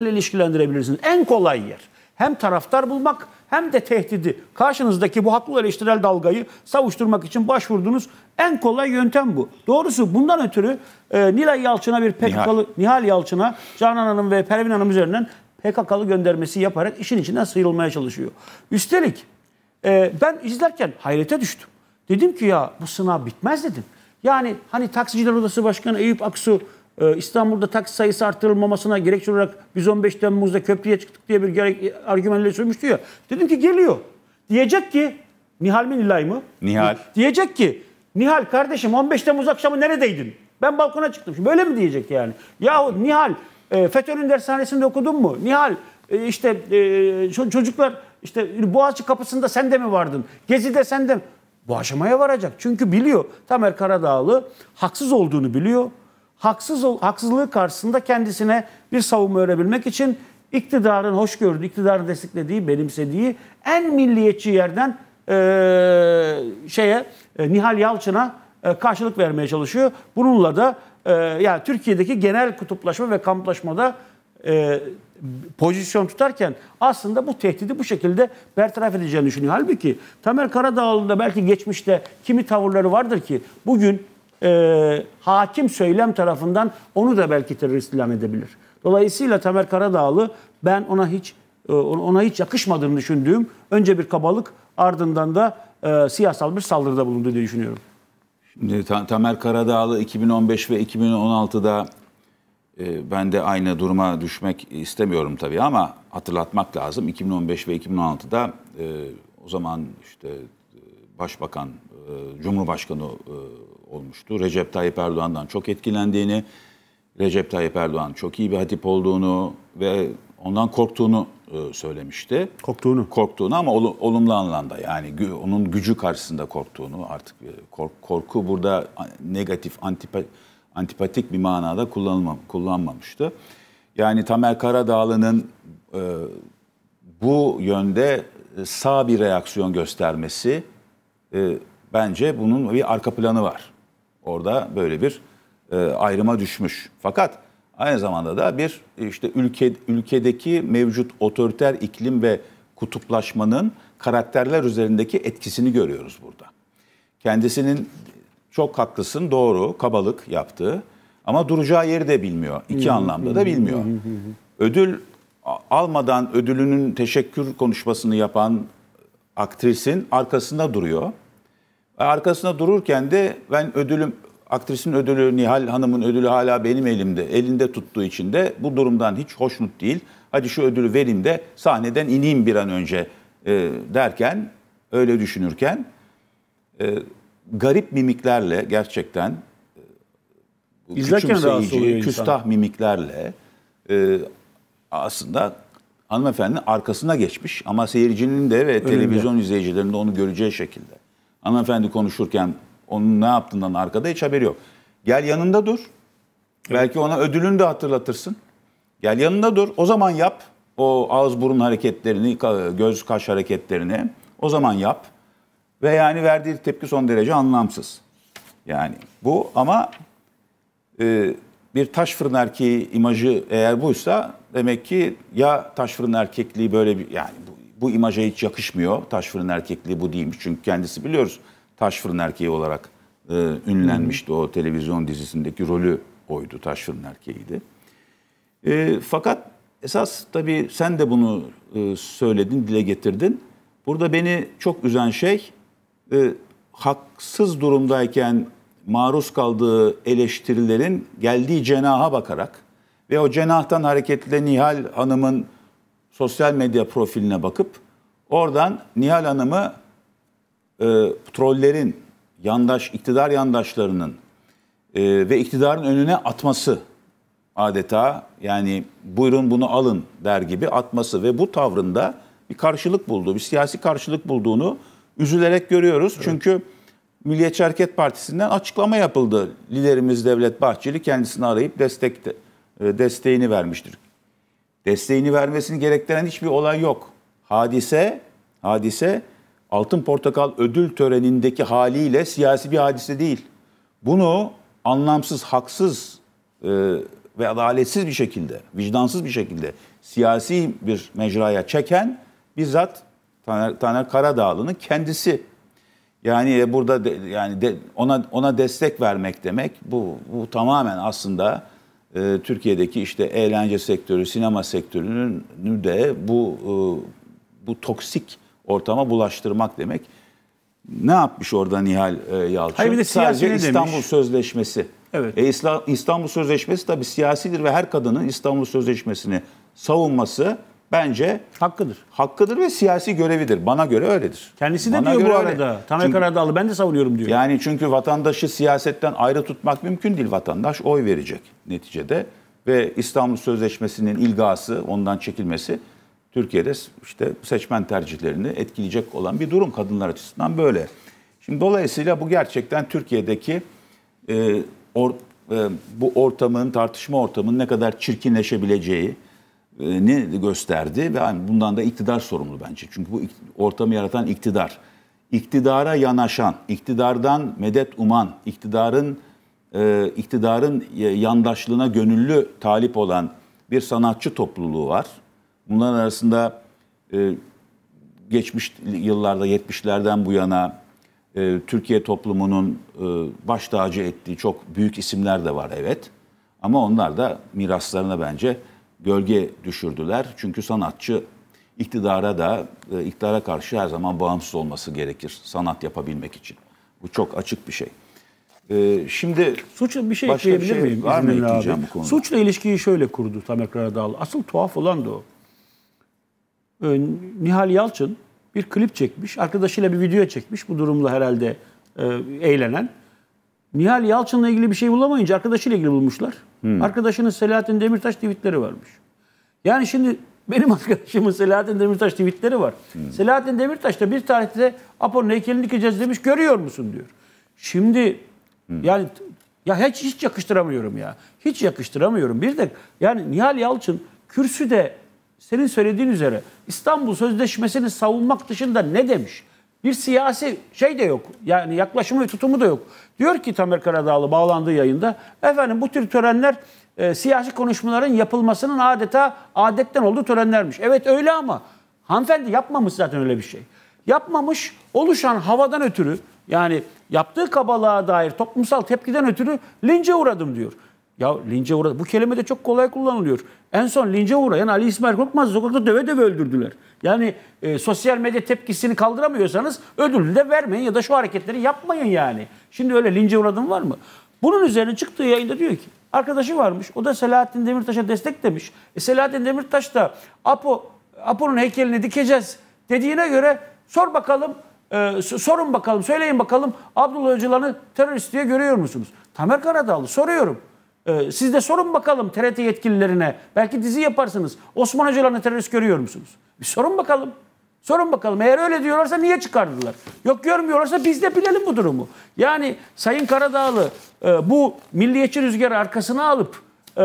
ile ilişkilendirebilirsiniz. En kolay yer. Hem taraftar bulmak hem de tehdidi. Karşınızdaki bu haklı eleştirel dalgayı savuşturmak için başvurduğunuz en kolay yöntem bu. Doğrusu bundan ötürü e, Nilay Yalçın'a bir PKK'lı, Nihal. Nihal Yalçın'a Canan Hanım ve Pervin Hanım üzerinden PKK'lı göndermesi yaparak işin içinden sıyrılmaya çalışıyor. Üstelik e, ben izlerken hayrete düştüm. Dedim ki ya bu sınav bitmez dedim. Yani hani taksiciler odası başkanı Eyüp Aksu ee, İstanbul'da taksi sayısı arttırılmamasına gerekçe olarak biz 15 Temmuz'da köprüye çıktık diye bir argümanla sürmüştü ya. Dedim ki geliyor. Diyecek ki Nihal mi Nilay mı? Nihal. Diyecek ki Nihal kardeşim 15 Temmuz akşamı neredeydin? Ben balkona çıktım. böyle mi diyecek yani? Yahu Nihal e, FETÖ'nün dershanesinde okudun mu? Nihal e, işte e, çocuklar işte Boğaziçi kapısında sen de mi vardın? Gezi'de sen de mi? Bu aşamaya varacak. Çünkü biliyor Tamer Karadağlı haksız olduğunu biliyor haksız haksızlığı karşısında kendisine bir savunma örebilmek için iktidarın hoş gördüğü, iktidarın desteklediği, benimsediği en milliyetçi yerden e, şeye e, Nihal Yalçın'a e, karşılık vermeye çalışıyor. Bununla da e, yani Türkiye'deki genel kutuplaşma ve kamplaşmada e, pozisyon tutarken aslında bu tehdidi bu şekilde bertaraf edeceğini düşünüyor. Halbuki Tamer Karadağlı'nda belki geçmişte kimi tavırları vardır ki bugün e, hakim söylem tarafından onu da belki terörist ilan edebilir. Dolayısıyla Tamer Karadağlı ben ona hiç e, ona hiç yakışmadığını düşündüğüm önce bir kabalık ardından da e, siyasal bir saldırıda bulundu diye düşünüyorum. Şimdi Tamer Karadağlı 2015 ve 2016'da e, ben de aynı duruma düşmek istemiyorum tabii ama hatırlatmak lazım. 2015 ve 2016'da e, o zaman işte e, başbakan, e, cumhurbaşkanı e, olmuştu. Recep Tayyip Erdoğan'dan çok etkilendiğini, Recep Tayyip Erdoğan çok iyi bir hatip olduğunu ve ondan korktuğunu e, söylemişti. Korktuğunu. Korktuğunu ama olumlu anlamda yani onun gücü karşısında korktuğunu artık e, korku burada negatif antipatik bir manada kullanma, kullanmamıştı. Yani Tamer Karadağlı'nın e, bu yönde sağ bir reaksiyon göstermesi bence bunun bir arka planı var. Orada böyle bir e, ayrıma düşmüş. Fakat aynı zamanda da bir işte ülke ülkedeki mevcut otoriter iklim ve kutuplaşmanın karakterler üzerindeki etkisini görüyoruz burada. Kendisinin çok haklısın doğru kabalık yaptığı ama duracağı yeri de bilmiyor. İki anlamda da bilmiyor. Ödül almadan ödülünün teşekkür konuşmasını yapan aktrisin arkasında duruyor. E, arkasında dururken de ben ödülüm aktrisin ödülü Nihal Hanım'ın ödülü hala benim elimde. Elinde tuttuğu için de bu durumdan hiç hoşnut değil. Hadi şu ödülü vereyim de sahneden ineyim bir an önce e, derken öyle düşünürken e, garip mimiklerle gerçekten e, İzlerken rahatsız oluyor küstah insan. mimiklerle e, aslında hanımefendi arkasına geçmiş ama seyircinin de ve Önünde. televizyon izleyicilerinin de onu göreceği şekilde. Hanımefendi konuşurken onun ne yaptığından arkada hiç haberi yok. Gel yanında dur. Belki ona ödülünü de hatırlatırsın. Gel yanında dur. O zaman yap o ağız burun hareketlerini, göz kaş hareketlerini. O zaman yap. Ve yani verdiği tepki son derece anlamsız. Yani bu ama e, bir taş fırın erkeği imajı eğer buysa demek ki ya taş fırın erkekliği böyle bir yani bu bu imaja hiç yakışmıyor. Taş fırın erkekliği bu değilmiş. Çünkü kendisi biliyoruz taş fırın erkeği olarak e, ünlenmişti. O televizyon dizisindeki rolü oydu. Taş fırın erkeğiydi. E, fakat esas tabii sen de bunu e, söyledin, dile getirdin. Burada beni çok üzen şey e, haksız durumdayken maruz kaldığı eleştirilerin geldiği cenaha bakarak ve o cenahtan hareketle Nihal Hanım'ın sosyal medya profiline bakıp oradan Nihal Hanım'ı e, trollerin, yandaş, iktidar yandaşlarının e, ve iktidarın önüne atması adeta yani buyurun bunu alın der gibi atması ve bu tavrında bir karşılık bulduğu, bir siyasi karşılık bulduğunu üzülerek görüyoruz. Evet. Çünkü Milliyetçi Hareket Partisi'nden açıklama yapıldı. Liderimiz Devlet Bahçeli kendisini arayıp destek e, desteğini vermiştir desteğini vermesini gerektiren hiçbir olay yok. Hadise, hadise Altın Portakal ödül törenindeki haliyle siyasi bir hadise değil. Bunu anlamsız, haksız e, ve adaletsiz bir şekilde, vicdansız bir şekilde siyasi bir mecraya çeken bizzat Taner, Taner Karadağlı'nın kendisi. Yani burada de, yani de, ona ona destek vermek demek bu bu tamamen aslında e, Türkiye'deki işte eğlence sektörü, sinema sektörünün de bu e, bu toksik ortama bulaştırmak demek. Ne yapmış orada Nihal e, Yalçın? Hayır bir de Sadece İstanbul demiş? Sözleşmesi. Evet. E, İstanbul Sözleşmesi tabii siyasidir ve her kadının İstanbul Sözleşmesi'ni savunması bence hakkıdır. Hakkıdır ve siyasi görevidir. Bana göre öyledir. Kendisi de Bana diyor bu arada. Öyle. Tamer çünkü, Karadağlı ben de savunuyorum diyor. Yani çünkü vatandaşı siyasetten ayrı tutmak mümkün değil. Vatandaş oy verecek neticede ve İstanbul Sözleşmesi'nin ilgası, ondan çekilmesi Türkiye'de işte seçmen tercihlerini etkileyecek olan bir durum kadınlar açısından böyle. Şimdi dolayısıyla bu gerçekten Türkiye'deki e, or, e, bu ortamın, tartışma ortamının ne kadar çirkinleşebileceği, e, ne gösterdi ve hani bundan da iktidar sorumlu bence. Çünkü bu ortamı yaratan iktidar. İktidara yanaşan, iktidardan medet uman, iktidarın e, iktidarın yandaşlığına gönüllü talip olan bir sanatçı topluluğu var. Bunların arasında e, geçmiş yıllarda 70'lerden bu yana Türkiye toplumunun baş tacı ettiği çok büyük isimler de var evet. Ama onlar da miraslarına bence gölge düşürdüler. Çünkü sanatçı iktidara da e, iktidara karşı her zaman bağımsız olması gerekir sanat yapabilmek için. Bu çok açık bir şey. E, şimdi suçla bir şey başka ekleyebilir şey miyim? Var mı ekleyeceğim bu Suçla ilişkiyi şöyle kurdu Tamer Karadağlı. Asıl tuhaf olan da o. E, Nihal Yalçın bir klip çekmiş, arkadaşıyla bir video çekmiş. Bu durumla herhalde e, eğlenen. Nihal Yalçın'la ilgili bir şey bulamayınca arkadaşıyla ilgili bulmuşlar. Hmm. Arkadaşının Selahattin Demirtaş tweetleri varmış. Yani şimdi benim arkadaşımın Selahattin Demirtaş tweetleri var. Hmm. Selahattin Demirtaş da bir tarihte Apo'nun heykelini dikeceğiz demiş görüyor musun diyor. Şimdi hmm. yani ya hiç hiç yakıştıramıyorum ya. Hiç yakıştıramıyorum. Bir de yani Nihal Yalçın kürsüde senin söylediğin üzere İstanbul Sözleşmesi'ni savunmak dışında ne demiş? Bir siyasi şey de yok. Yani yaklaşımı ve tutumu da yok. Diyor ki Tamer Karadağlı bağlandığı yayında efendim bu tür törenler e, siyasi konuşmaların yapılmasının adeta adetten olduğu törenlermiş. Evet öyle ama hanımefendi yapmamış zaten öyle bir şey. Yapmamış oluşan havadan ötürü yani yaptığı kabalığa dair toplumsal tepkiden ötürü lince uğradım diyor. Ya lince uğra. Bu kelime de çok kolay kullanılıyor. En son lince uğrayan Ali İsmail Korkmaz sokakta döve döve öldürdüler. Yani e, sosyal medya tepkisini kaldıramıyorsanız ödülü de vermeyin ya da şu hareketleri yapmayın yani. Şimdi öyle lince uğradın var mı? Bunun üzerine çıktığı yayında diyor ki arkadaşı varmış. O da Selahattin Demirtaş'a destek demiş. E, Selahattin Demirtaş da Apo Apo'nun heykelini dikeceğiz dediğine göre sor bakalım e, sorun bakalım söyleyin bakalım Abdullah Öcalan'ı terörist diye görüyor musunuz? Tamer Karadağlı soruyorum. Ee, siz de sorun bakalım TRT yetkililerine. Belki dizi yaparsınız. Osman Öcalan'ı terörist görüyor musunuz? Bir sorun bakalım. Sorun bakalım eğer öyle diyorlarsa niye çıkardılar? Yok görmüyorlarsa biz de bilelim bu durumu. Yani Sayın Karadağlı e, bu milliyetçi rüzgarı arkasına alıp e,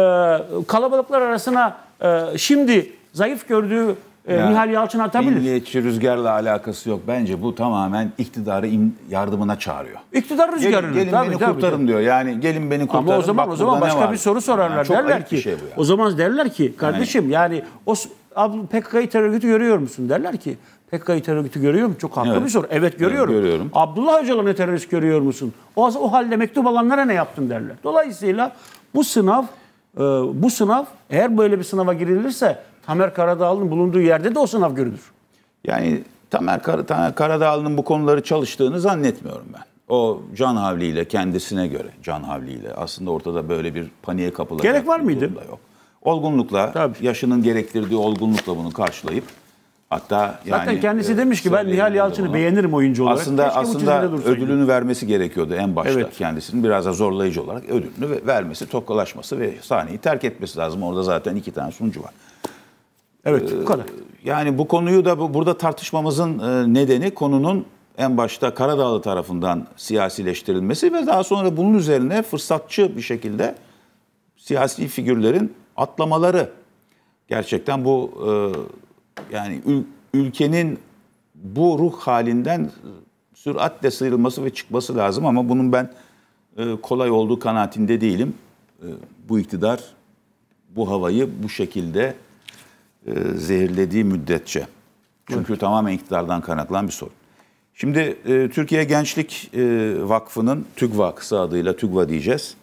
kalabalıklar arasına e, şimdi zayıf gördüğü ee, ya, Nihal Yalçın atabilir. Milliyetçi rüzgarla alakası yok. Bence bu tamamen iktidarı yardımına çağırıyor. İktidar rüzgarını. Gelin, gelin tabii, beni tabii, kurtarın tabii. diyor. Yani gelin beni kurtarın. Ama o zaman Bak, o zaman başka bir soru sorarlar. Yani derler ki şey o zaman derler ki kardeşim yani, yani o PKK'yı terör örgütü görüyor musun derler ki PKK'yı terör örgütü görüyor musun? Çok haklı evet. bir soru. Evet görüyorum. Evet, görüyorum. Abdullah Öcalan'ı terörist görüyor musun? O, o halde mektup alanlara ne yaptın derler. Dolayısıyla bu sınav e, bu sınav eğer böyle bir sınava girilirse Tamer Karadağlı'nın bulunduğu yerde de o sınav görülür. Yani Tamer Kar Tamer Karadağlı'nın bu konuları çalıştığını zannetmiyorum ben. O Can Havli kendisine göre Can Havli aslında ortada böyle bir paniğe kapılacak Gerek var mıydı? Yok. Olgunlukla, Tabii. yaşının gerektirdiği olgunlukla bunu karşılayıp Hatta Zaten kendisi e, demiş ki ben Nihal Yalçın'ı beğenirim oyuncu olarak. Aslında aslında ödülünü vermesi gerekiyordu en başta evet. kendisinin biraz da zorlayıcı olarak ödülünü vermesi, tokalaşması ve sahneyi terk etmesi lazım. Orada zaten iki tane sunucu var. Evet ee, bu kadar. Yani bu konuyu da burada tartışmamızın e, nedeni konunun en başta Karadağlı tarafından siyasileştirilmesi ve daha sonra bunun üzerine fırsatçı bir şekilde siyasi figürlerin atlamaları. Gerçekten bu e, yani ülkenin bu ruh halinden süratle sıyrılması ve çıkması lazım ama bunun ben e, kolay olduğu kanaatinde değilim. Bu iktidar bu havayı bu şekilde e, zehirlediği müddetçe. Çünkü evet. tamamen iktidardan kaynaklanan bir sorun. Şimdi e, Türkiye Gençlik e, Vakfı'nın TÜGVA kısa adıyla TÜGVA diyeceğiz.